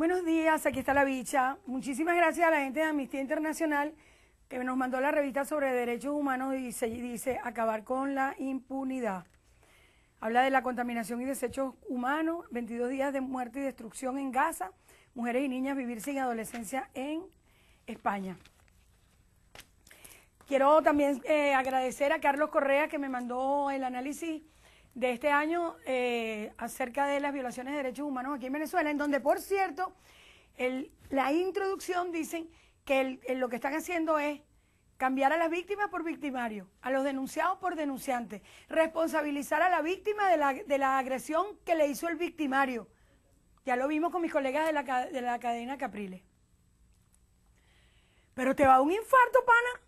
Buenos días, aquí está la bicha. Muchísimas gracias a la gente de Amnistía Internacional que nos mandó la revista sobre derechos humanos y dice, acabar con la impunidad. Habla de la contaminación y desechos humanos, 22 días de muerte y destrucción en Gaza, mujeres y niñas vivir sin adolescencia en España. Quiero también eh, agradecer a Carlos Correa que me mandó el análisis de este año eh, acerca de las violaciones de derechos humanos aquí en Venezuela, en donde, por cierto, el, la introducción dicen que lo que están haciendo es cambiar a las víctimas por victimarios, a los denunciados por denunciantes, responsabilizar a la víctima de la, de la, agresión que le hizo el victimario. Ya lo vimos con mis colegas de la, de la cadena Capriles. Pero te va un infarto, pana.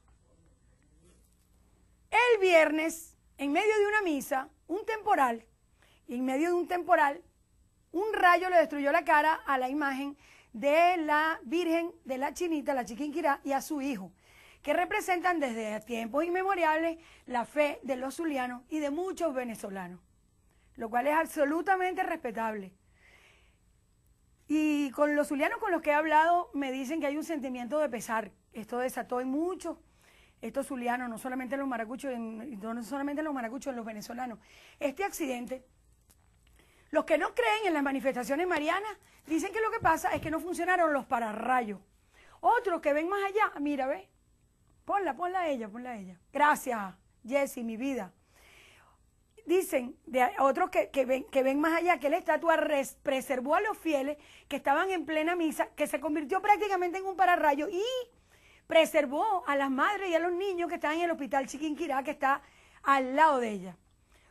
El viernes en medio de una misa, un temporal, en medio de un temporal, un rayo le destruyó la cara a la imagen de la Virgen de la Chinita, la Chiquinquirá, y a su hijo, que representan desde tiempos inmemoriales la fe de los zulianos y de muchos venezolanos, lo cual es absolutamente respetable. Y con los zulianos con los que he hablado me dicen que hay un sentimiento de pesar. Esto desató en muchos estos Zuliano, no solamente los maracuchos, no solamente los maracuchos, los venezolanos. Este accidente, los que no creen en las manifestaciones marianas, dicen que lo que pasa es que no funcionaron los pararrayos. Otros que ven más allá, mira, ve, ponla, ponla a ella, ponla a ella. Gracias, Jessy, mi vida. Dicen otros que, ven, que ven más allá que la estatua preservó a los fieles que estaban en plena misa, que se convirtió prácticamente en un pararrayo y preservó a las madres y a los niños que están en el hospital Chiquinquirá, que está al lado de ella.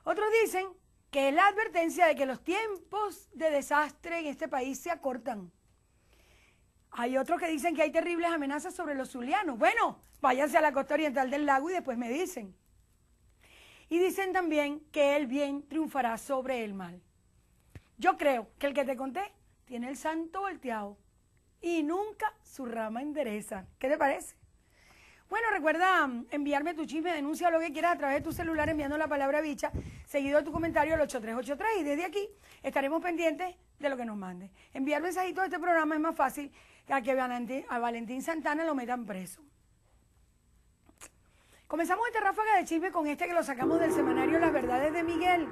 Otros dicen que es la advertencia de que los tiempos de desastre en este país se acortan. Hay otros que dicen que hay terribles amenazas sobre los zulianos. Bueno, váyanse a la costa oriental del lago y después me dicen. Y dicen también que el bien triunfará sobre el mal. Yo creo que el que te conté tiene el santo volteado y nunca su rama endereza. ¿Qué te parece? Bueno, recuerda mm, enviarme tu chisme, denuncia lo que quieras a través de tu celular enviando la palabra bicha, seguido de tu comentario al 8383. Y desde aquí estaremos pendientes de lo que nos mande. Enviar mensajitos a este programa es más fácil que a que a Valentín Santana lo metan preso. Comenzamos esta ráfaga de chisme con este que lo sacamos del semanario Las Verdades de Miguel.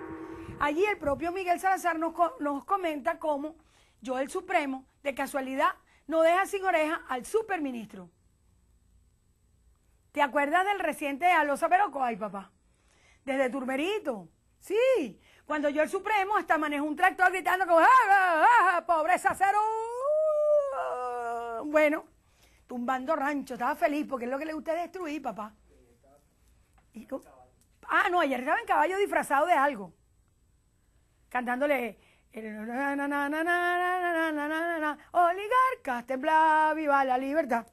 Allí el propio Miguel Salazar nos, nos comenta cómo yo, el Supremo, de casualidad, no deja sin oreja al superministro. ¿Te acuerdas del reciente Alosa Perocoy, papá. Desde Turmerito. Sí. Cuando yo el Supremo hasta manejó un tractor gritando como ¡Ah, pobreza Bueno, tumbando rancho. Estaba feliz porque es lo que le gusta destruir, papá. ah, no, ayer estaba en caballo disfrazado de algo. Cantándole cerca, viva la libertad.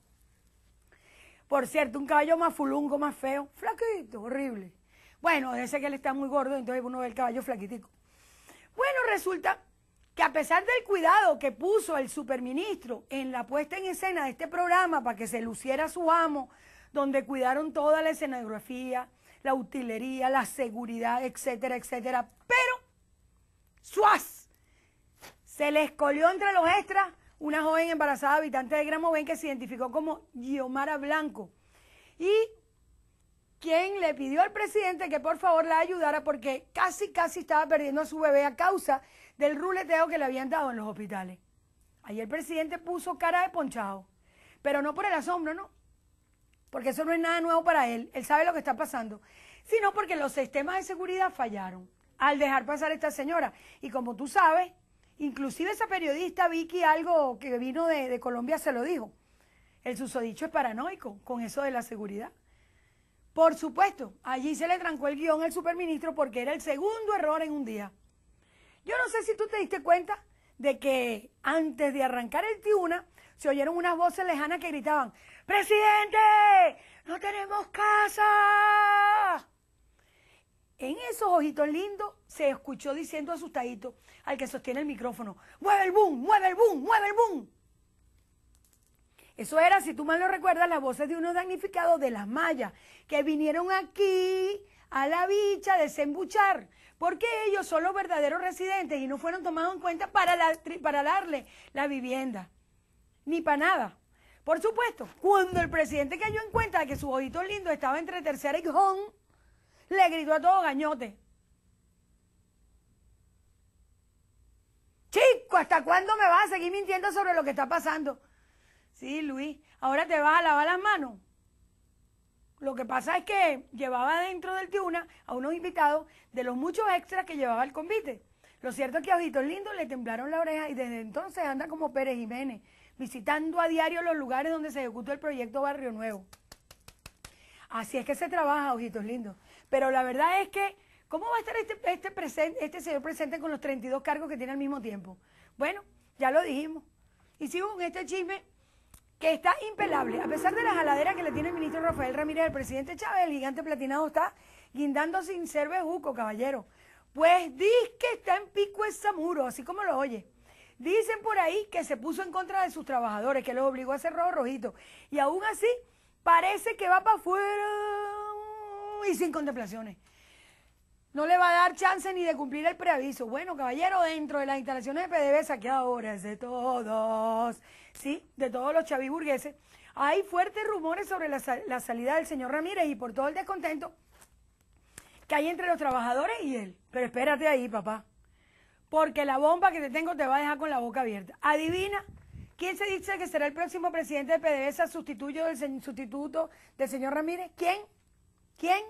Por cierto, un caballo más fulungo, más feo, flaquito, horrible. Bueno, ese que él está muy gordo, entonces uno ve el caballo flaquitico. Bueno, resulta que a pesar del cuidado que puso el superministro en la puesta en escena de este programa para que se luciera su amo, donde cuidaron toda la escenografía, la utilería, la seguridad, etcétera, etcétera, pero ¡suaz! Se le colió entre los extras una joven embarazada habitante de Gramoven que se identificó como Guiomara Blanco y quien le pidió al presidente que por favor la ayudara porque casi, casi estaba perdiendo a su bebé a causa del ruleteo que le habían dado en los hospitales. Ahí el presidente puso cara de ponchado, pero no por el asombro, ¿no? Porque eso no es nada nuevo para él, él sabe lo que está pasando, sino porque los sistemas de seguridad fallaron al dejar pasar a esta señora. Y como tú sabes, Inclusive esa periodista Vicky, algo que vino de, de Colombia, se lo dijo. El susodicho es paranoico con eso de la seguridad. Por supuesto, allí se le trancó el guión al superministro porque era el segundo error en un día. Yo no sé si tú te diste cuenta de que antes de arrancar el Tiuna se oyeron unas voces lejanas que gritaban, ¡Presidente! ¡No tenemos casa! En esos ojitos lindos se escuchó diciendo asustadito al que sostiene el micrófono, mueve el boom, mueve el boom, mueve el boom. Eso era, si tú mal lo recuerdas, las voces de unos damnificados de las mayas que vinieron aquí a la bicha a desembuchar, porque ellos son los verdaderos residentes y no fueron tomados en cuenta para, para darle la vivienda, ni para nada. Por supuesto, cuando el presidente cayó en cuenta de que su ojitos lindo estaba entre tercera y home, gritó a todo gañote. Chico, ¿hasta cuándo me vas a seguir mintiendo sobre lo que está pasando? Sí, Luis, ahora te vas a lavar las manos. Lo que pasa es que llevaba dentro del Tiuna a unos invitados de los muchos extras que llevaba el convite. Lo cierto es que a Ojitos Lindos le temblaron la oreja y desde entonces anda como Pérez Jiménez, visitando a diario los lugares donde se ejecutó el proyecto Barrio Nuevo. Así es que se trabaja, ojitos lindos. Pero la verdad es que, ¿cómo va a estar este, este presente, este señor presente con los 32 cargos que tiene al mismo tiempo? Bueno, ya lo dijimos. Y sigo con este chisme que está impelable. A pesar de la jaladera que le tiene el ministro Rafael Ramírez, el presidente Chávez, el gigante platinado está guindando sin ser bejuco, caballero. Pues dice que está en pico ese muro, así como lo oye. Dicen por ahí que se puso en contra de sus trabajadores, que los obligó a hacer rojo rojito. Y aún así parece que va para afuera y sin contemplaciones. No le va a dar chance ni de cumplir el preaviso. Bueno, caballero, dentro de las instalaciones de PDVSA, aquí ahora es de todos, ¿sí? De todos los chaviburgueses, hay fuertes rumores sobre la, la salida del señor Ramírez y por todo el descontento que hay entre los trabajadores y él. Pero espérate ahí, papá, porque la bomba que te tengo te va a dejar con la boca abierta. Adivina ¿Quién se dice que será el próximo presidente de PDVSA sustituyo del, sustituto del señor Ramírez? ¿Quién? ¿Quién?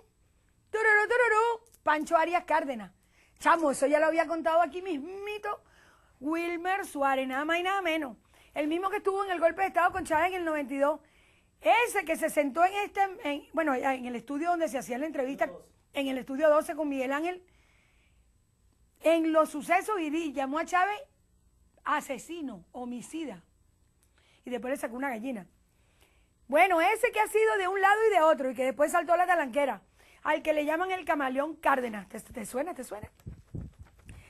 Tururú, Pancho Arias Cárdenas. Chamo, eso ya lo había contado aquí mismito Wilmer Suárez, nada más y nada menos. El mismo que estuvo en el golpe de Estado con Chávez en el 92. Ese que se sentó en este, bueno, en el estudio donde se hacía la entrevista, en el estudio 12 con Miguel Ángel, en los sucesos y llamó a Chávez asesino, homicida y después le sacó una gallina. Bueno, ese que ha sido de un lado y de otro y que después saltó la talanquera, al que le llaman el camaleón Cárdenas. ¿Te, suena? ¿Te suena?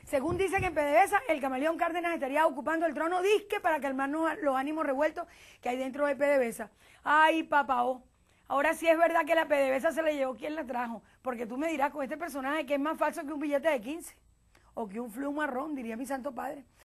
Según dicen en PDVSA, el camaleón Cárdenas estaría ocupando el trono disque para calmarnos los ánimos revueltos que hay dentro de PDVSA. Ay, papá, oh. Ahora sí es verdad que la PDVSA se le llevó quien la trajo, porque tú me dirás con este personaje que es más falso que un billete de 15 o que un flu marrón, diría mi santo padre.